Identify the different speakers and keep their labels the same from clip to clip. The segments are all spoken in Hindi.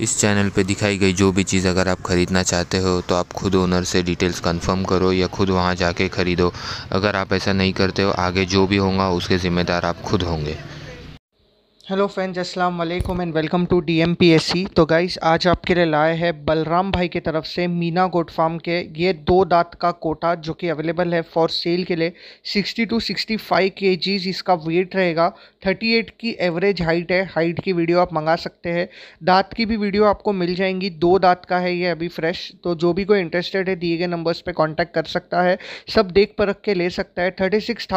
Speaker 1: इस चैनल पे दिखाई गई जो भी चीज़ अगर आप ख़रीदना चाहते हो तो आप खुद ओनर से डिटेल्स कंफर्म करो या खुद वहाँ जाके ख़रीदो अगर आप ऐसा नहीं करते हो आगे जो भी होगा उसके ज़िम्मेदार आप खुद होंगे
Speaker 2: हेलो फ्रेंड्स अस्सलाम वालेकुम एंड वेलकम टू डी तो गाइस आज आपके लिए लाए हैं बलराम भाई की तरफ से मीना गोट फार्म के ये दो दांत का कोटा जो कि अवेलेबल है फॉर सेल के लिए 60 टू 65 केजीज इसका वेट रहेगा 38 की एवरेज हाइट है हाइट की वीडियो आप मंगा सकते हैं दांत की भी वीडियो आपको मिल जाएंगी दो दांत का है ये अभी फ्रेश तो जो भी कोई इंटरेस्टेड है दिए गए नंबर्स पर कॉन्टैक्ट कर सकता है सब देख परख के ले सकता है थर्टी सिक्स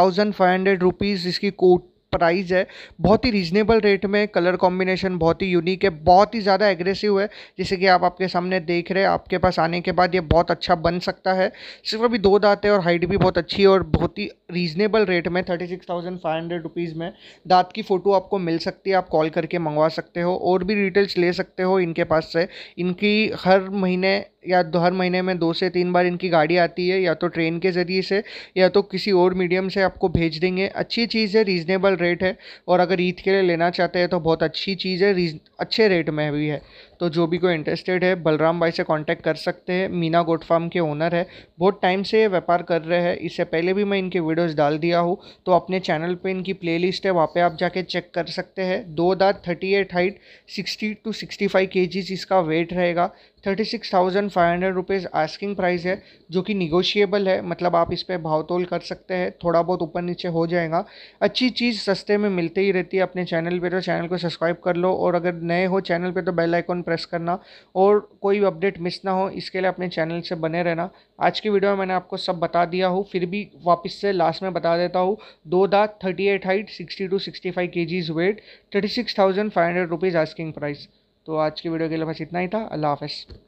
Speaker 2: इसकी कोट प्राइस है बहुत ही रीजनेबल रेट में कलर कॉम्बिनेशन बहुत ही यूनिक है बहुत ही ज़्यादा एग्रेसिव है जैसे कि आप आपके सामने देख रहे हैं आपके पास आने के बाद ये बहुत अच्छा बन सकता है सिर्फ अभी दो दाँत है और हाइट भी बहुत अच्छी है और बहुत ही रीजनेबल रेट में thirty six thousand five hundred rupees में दाँत की फ़ोटो आपको मिल सकती है आप कॉल करके मंगवा सकते हो और भी डिटेल्स ले सकते हो इनके पास से इनकी हर महीने या तो हर महीने में दो से तीन बार इनकी गाड़ी आती है या तो ट्रेन के ज़रिए से या तो किसी और मीडियम से आपको भेज देंगे अच्छी चीज़ है रीज़नेबल रेट है और अगर ईद के लिए लेना चाहते हैं तो बहुत अच्छी चीज़ है रीज अच्छे रेट में भी है तो जो भी कोई इंटरेस्टेड है बलराम भाई से कांटेक्ट कर सकते हैं मीना गोट फार्म के ओनर है बहुत टाइम से ये व्यापार कर रहे हैं इससे पहले भी मैं इनके वीडियोस डाल दिया हूँ तो अपने चैनल पे इनकी प्लेलिस्ट है वहाँ पे आप जाके चेक कर सकते हैं दो दात thirty eight height sixty two sixty five के इसका वेट रहेगा thirty six thousand five hundred rupees asking price है जो कि निगोशिएबल है मतलब आप इस पर भाव तोल कर सकते हैं थोड़ा बहुत ऊपर नीचे हो जाएगा अच्छी चीज़ सस्ते में मिलते ही रहती है अपने चैनल पर तो चैनल को सब्सक्राइब कर लो और अगर नए हो चैनल पर तो बेल आइकॉन प्रेस करना और कोई भी अपडेट मिस ना हो इसके लिए अपने चैनल से बने रहना आज की वीडियो में मैंने आपको सब बता दिया हूँ फिर भी वापस से लास्ट में बता देता हूँ दो दात thirty eight height sixty two sixty five के जीज weight thirty six thousand five hundred rupees asking price तो आज की वीडियो के लिए बस इतना ही था अल्लाह हाफ़